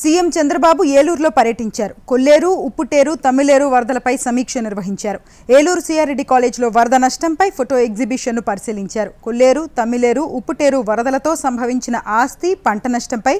CM Chandrababu ఏలూరులో పర్యటించారు కొల్లేరు ఉప్పుటేరు తమిళేరు వరదలపై సమీక్ష నిర్వహించారు ఏలూరు సిఆర్రెడ్డి కాలేజ్లో వరద నష్టంపై ఫోటో ఎగ్జిబిషన్ను పరిశీలించారు కొల్లేరు తమిళేరు ఉప్పుటేరు వరదలతో సంభవించిన ఆస్తి పంట నష్టంపై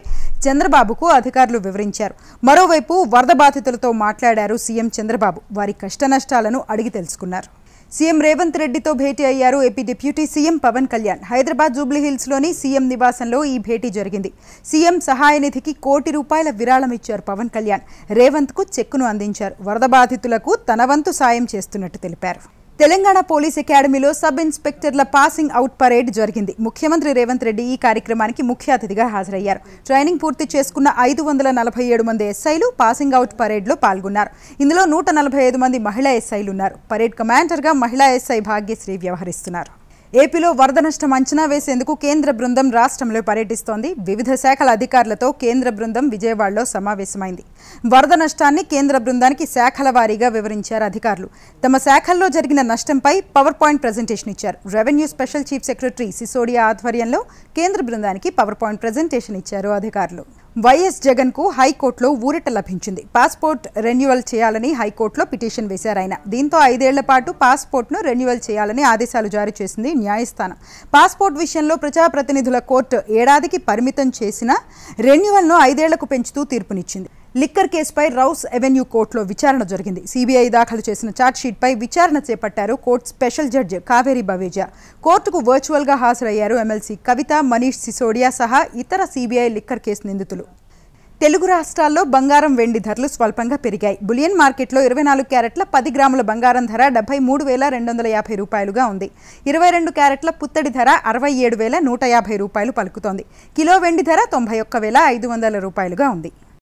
చంద్రబాబుకు అధికారులు వివరించారు మరోవైపు వరద బాధితులతో మాట్లాడారు సీఎం చంద్రబాబు వారి కష్టనష్టాలను అడిగి తెలుసుకున్నారు సీఎం రేవంత్ రెడ్డితో భేటీ అయ్యారు AP deputy CM Pawan Kalyan Hyderabad జూబ్లీహిల్స్లోని సీఎం నివాసంలో ఈ భేటీ జరిగింది సీఎం సహాయ నిధికి కోటి రూపాయల విరాళం ఇచ్చారు పవన్ కళ్యాణ్ రేవంత్కు చెక్కును అందించారు వరద బాధితులకు తన వంతు సాయం చేస్తున్నట్టు తెలిపారు తెలంగాణ పోలీస్ అకాడమీలో సబ్ ఇన్స్పెక్టర్ల పాసింగ్ అవుట్ పరేడ్ జరిగింది ముఖ్యమంత్రి రేవంత్ రెడ్డి ఈ కార్యక్రమానికి ముఖ్య అతిథిగా హాజరయ్యారు ట్రైనింగ్ పూర్తి చేసుకున్న ఐదు వందల నలభై ఏడు మంది ఎస్ఐలు పాసింగ్ అవుట్ పరేడ్లో పాల్గొన్నారు ఇందులో నూట నలభై ఐదు మంది మహిళా ఎస్ఐలు ఉన్నారు పరేడ్ కమాండర్గా మహిళా ఎస్ఐ భాగ్యశ్రీ వ్యవహరిస్తున్నారు ఏపీలో వరద నష్టం అంచనా వేసేందుకు కేంద్ర బృందం రాష్ట్రంలో పర్యటిస్తోంది వివిధ శాఖల అధికారులతో కేంద్ర బృందం విజయవాడలో సమావేశమైంది వరద నష్టాన్ని కేంద్ర బృందానికి శాఖల వారీగా వివరించారు అధికారులు తమ శాఖల్లో జరిగిన నష్టంపై పవర్ పాయింట్ ప్రజెంటేషన్ ఇచ్చారు revenue special chief secretary Sisodia ఆధ్వర్యంలో కేంద్ర బృందానికి పవర్ పాయింట్ ప్రజెంటేషన్ ఇచ్చారు అధికారులు వైఎస్ జగన్ కు హైకోర్టులో ఊరట లభించింది పాస్పోర్ట్ రెన్యువల్ చేయాలని హైకోర్టులో పిటిషన్ వేశారు ఆయన దీంతో ఐదేళ్ల పాటు పాస్పోర్ట్ను రెన్యువల్ చేయాలని ఆదేశాలు జారీ చేసింది న్యాయస్థానం పాస్పోర్ట్ విషయంలో ప్రజాప్రతినిధుల కోర్టు ఏడాదికి పరిమితం చేసిన రెన్యువల్ను ఐదేళ్లకు పెంచుతూ తీర్పునిచ్చింది లిక్కర్ కేసుపై రౌస్ ఎవెన్యూ కోర్టులో విచారణ జరిగింది సీబీఐ దాఖలు చేసిన ఛార్జ్షీట్పై విచారణ చేపట్టారు కోర్టు స్పెషల్ జడ్జి కావేరి బవేజా కోర్టుకు వర్చువల్గా హాజరయ్యారు ఎమ్మెల్సీ కవిత మనీష్ సిసోడియా సహా ఇతర సీబీఐ లిక్కర్ కేసు నిందితులు తెలుగు రాష్ట్రాల్లో బంగారం వెండి ధరలు స్వల్పంగా పెరిగాయి బులియన్ మార్కెట్లో ఇరవై నాలుగు క్యారెట్ల పది గ్రాముల బంగారం ధర డెబ్బై మూడు వేల రెండు వందల యాభై రూపాయలుగా ఉంది ఇరవై రెండు క్యారెట్ల పుత్తడి ధర అరవై ఏడు వేల నూట యాభై రూపాయలు పలుకుతోంది కిలో వెండి ధర తొంభై ఒక్క వేల ఐదు వందల రూపాయలుగా ఉంది